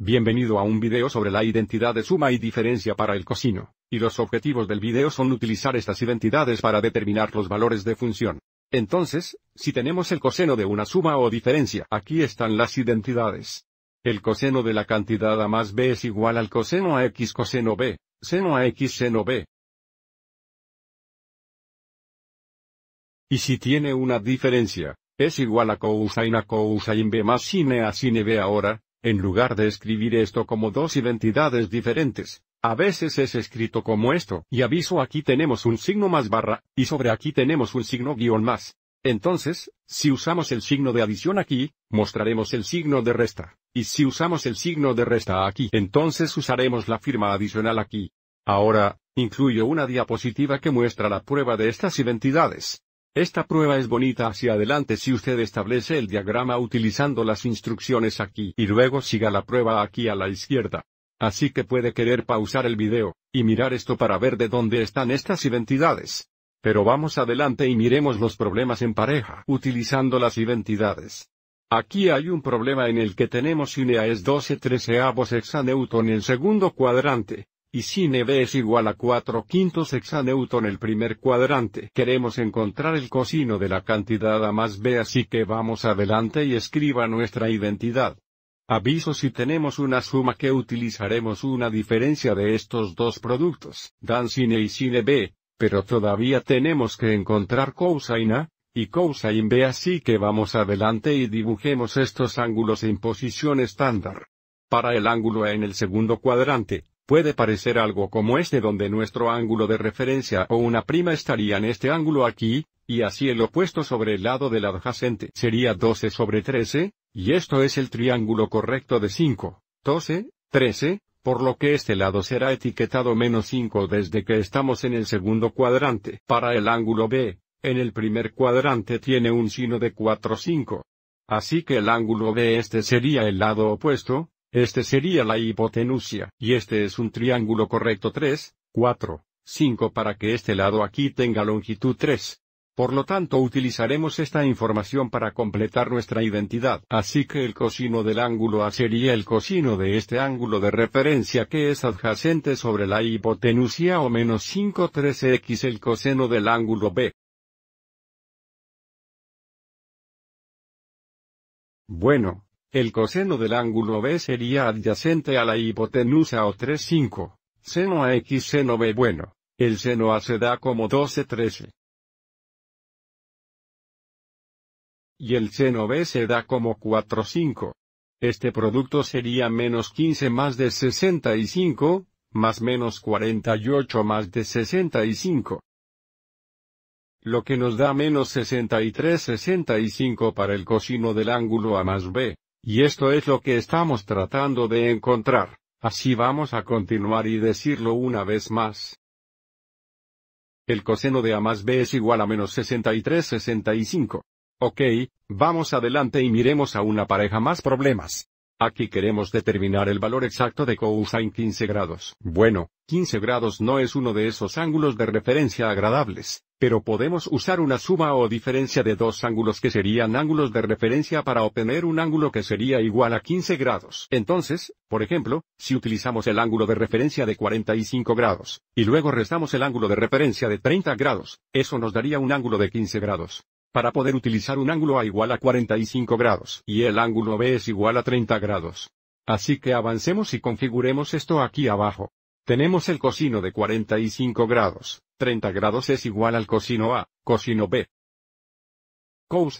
Bienvenido a un video sobre la identidad de suma y diferencia para el coseno. y los objetivos del video son utilizar estas identidades para determinar los valores de función. Entonces, si tenemos el coseno de una suma o diferencia, aquí están las identidades. El coseno de la cantidad A más B es igual al coseno a X coseno B, seno a X seno B. Y si tiene una diferencia, es igual a cosain a co b más sine a sine b ahora, en lugar de escribir esto como dos identidades diferentes, a veces es escrito como esto, y aviso aquí tenemos un signo más barra, y sobre aquí tenemos un signo guión más. Entonces, si usamos el signo de adición aquí, mostraremos el signo de resta, y si usamos el signo de resta aquí, entonces usaremos la firma adicional aquí. Ahora, incluyo una diapositiva que muestra la prueba de estas identidades. Esta prueba es bonita hacia adelante si usted establece el diagrama utilizando las instrucciones aquí y luego siga la prueba aquí a la izquierda. Así que puede querer pausar el video, y mirar esto para ver de dónde están estas identidades. Pero vamos adelante y miremos los problemas en pareja utilizando las identidades. Aquí hay un problema en el que tenemos INEA es 12 13 avos en segundo cuadrante, y sin e B es igual a 4 quintos en el primer cuadrante. Queremos encontrar el cosino de la cantidad A más B así que vamos adelante y escriba nuestra identidad. Aviso si tenemos una suma que utilizaremos una diferencia de estos dos productos, dan sin e y sin e B, pero todavía tenemos que encontrar A, y cosine B así que vamos adelante y dibujemos estos ángulos en posición estándar. Para el ángulo A en el segundo cuadrante, Puede parecer algo como este donde nuestro ángulo de referencia o una prima estaría en este ángulo aquí, y así el opuesto sobre el lado del adyacente sería 12 sobre 13, y esto es el triángulo correcto de 5, 12, 13, por lo que este lado será etiquetado menos 5 desde que estamos en el segundo cuadrante. Para el ángulo B, en el primer cuadrante tiene un sino de 4, 5. Así que el ángulo B este sería el lado opuesto, este sería la hipotenusia. y este es un triángulo correcto 3, 4, 5 para que este lado aquí tenga longitud 3. Por lo tanto utilizaremos esta información para completar nuestra identidad. Así que el cosino del ángulo A sería el cosino de este ángulo de referencia que es adyacente sobre la hipotenusia o menos 5 13x el coseno del ángulo B. Bueno, el coseno del ángulo B sería adyacente a la hipotenusa o 3 5, Seno a x seno B bueno. El seno A se da como 12 13. Y el seno B se da como 4 5. Este producto sería menos 15 más de 65, más menos 48 más de 65. Lo que nos da menos 63 65 para el coseno del ángulo A más B. Y esto es lo que estamos tratando de encontrar, así vamos a continuar y decirlo una vez más. El coseno de A más B es igual a menos 65. Ok, vamos adelante y miremos a una pareja más problemas. Aquí queremos determinar el valor exacto de cosine 15 grados. Bueno, 15 grados no es uno de esos ángulos de referencia agradables. Pero podemos usar una suma o diferencia de dos ángulos que serían ángulos de referencia para obtener un ángulo que sería igual a 15 grados. Entonces, por ejemplo, si utilizamos el ángulo de referencia de 45 grados, y luego restamos el ángulo de referencia de 30 grados, eso nos daría un ángulo de 15 grados. Para poder utilizar un ángulo A igual a 45 grados y el ángulo B es igual a 30 grados. Así que avancemos y configuremos esto aquí abajo. Tenemos el cosino de 45 grados, 30 grados es igual al cosino A, cosino B.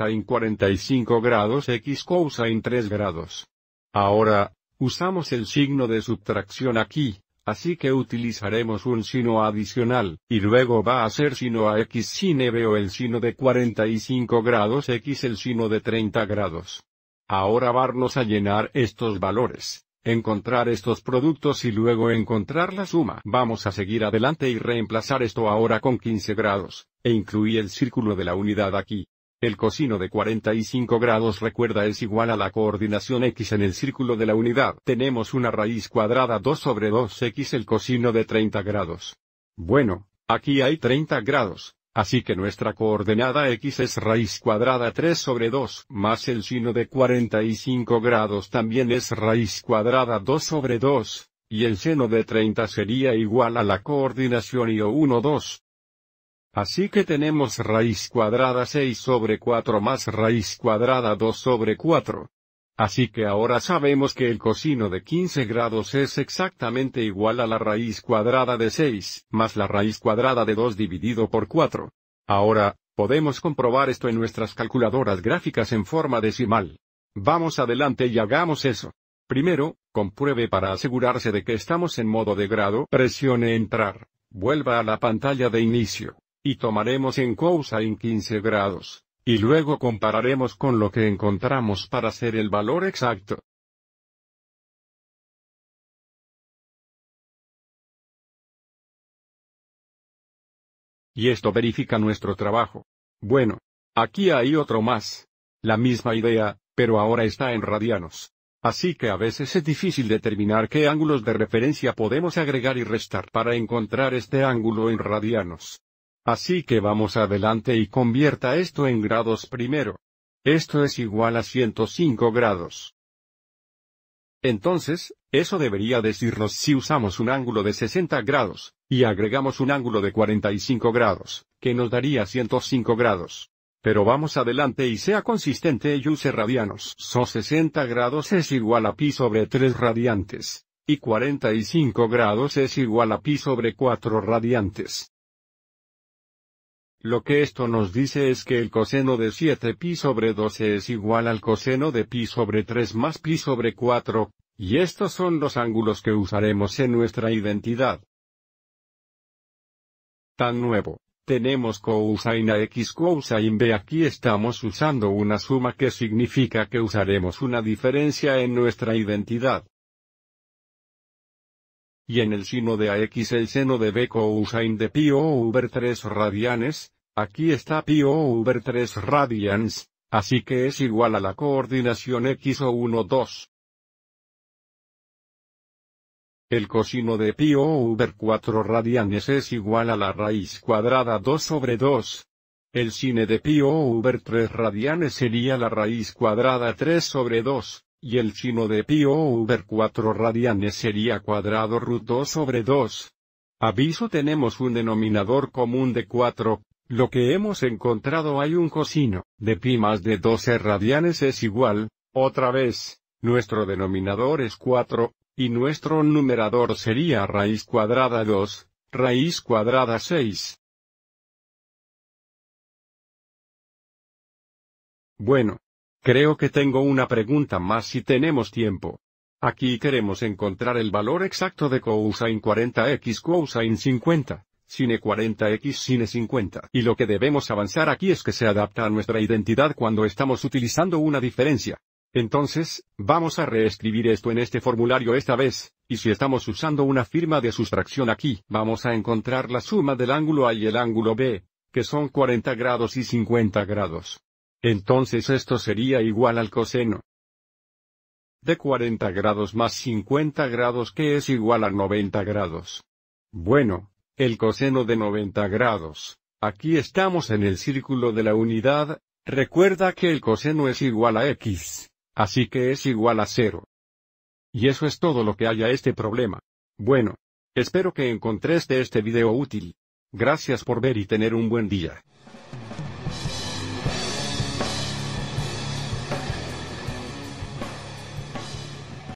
en 45 grados x en 3 grados. Ahora, usamos el signo de subtracción aquí, así que utilizaremos un sino adicional, y luego va a ser sino a x sin b e, o el sino de 45 grados x el sino de 30 grados. Ahora vamos a llenar estos valores encontrar estos productos y luego encontrar la suma. Vamos a seguir adelante y reemplazar esto ahora con 15 grados, e incluí el círculo de la unidad aquí. El cosino de 45 grados recuerda es igual a la coordinación x en el círculo de la unidad. Tenemos una raíz cuadrada 2 sobre 2x el cosino de 30 grados. Bueno, aquí hay 30 grados, Así que nuestra coordenada x es raíz cuadrada 3 sobre 2 más el seno de 45 grados también es raíz cuadrada 2 sobre 2, y el seno de 30 sería igual a la coordinación IO 1 2. Así que tenemos raíz cuadrada 6 sobre 4 más raíz cuadrada 2 sobre 4. Así que ahora sabemos que el cosino de 15 grados es exactamente igual a la raíz cuadrada de 6, más la raíz cuadrada de 2 dividido por 4. Ahora, podemos comprobar esto en nuestras calculadoras gráficas en forma decimal. Vamos adelante y hagamos eso. Primero, compruebe para asegurarse de que estamos en modo de grado. Presione Entrar. Vuelva a la pantalla de inicio. Y tomaremos en en 15 grados. Y luego compararemos con lo que encontramos para hacer el valor exacto. Y esto verifica nuestro trabajo. Bueno. Aquí hay otro más. La misma idea, pero ahora está en radianos. Así que a veces es difícil determinar qué ángulos de referencia podemos agregar y restar para encontrar este ángulo en radianos. Así que vamos adelante y convierta esto en grados primero. Esto es igual a 105 grados. Entonces, eso debería decirnos si usamos un ángulo de 60 grados, y agregamos un ángulo de 45 grados, que nos daría 105 grados. Pero vamos adelante y sea consistente y use radianos. So 60 grados es igual a pi sobre 3 radiantes, y 45 grados es igual a pi sobre 4 radiantes. Lo que esto nos dice es que el coseno de 7 pi sobre 12 es igual al coseno de pi sobre 3 más pi sobre 4, y estos son los ángulos que usaremos en nuestra identidad. Tan nuevo. Tenemos cosine a x cosine b aquí estamos usando una suma que significa que usaremos una diferencia en nuestra identidad y en el sino de AX el seno de B cosine de pi over 3 radianes, aquí está pi over 3 radians, así que es igual a la coordinación X o 1 2. El cosino de pi over 4 radianes es igual a la raíz cuadrada 2 sobre 2. El sine de pi over 3 radianes sería la raíz cuadrada 3 sobre 2. Y el chino de pi over 4 radianes sería cuadrado root 2 sobre 2. Aviso tenemos un denominador común de 4, lo que hemos encontrado hay un cosino, de pi más de 12 radianes es igual, otra vez, nuestro denominador es 4, y nuestro numerador sería raíz cuadrada 2, raíz cuadrada 6. Bueno, Creo que tengo una pregunta más si tenemos tiempo. Aquí queremos encontrar el valor exacto de cosine 40x cosine 50, sine 40x sine 50. Y lo que debemos avanzar aquí es que se adapta a nuestra identidad cuando estamos utilizando una diferencia. Entonces, vamos a reescribir esto en este formulario esta vez, y si estamos usando una firma de sustracción aquí, vamos a encontrar la suma del ángulo A y el ángulo B, que son 40 grados y 50 grados. Entonces esto sería igual al coseno de 40 grados más 50 grados que es igual a 90 grados. Bueno, el coseno de 90 grados. Aquí estamos en el círculo de la unidad, recuerda que el coseno es igual a x, así que es igual a cero. Y eso es todo lo que haya este problema. Bueno, espero que encontraste este video útil. Gracias por ver y tener un buen día.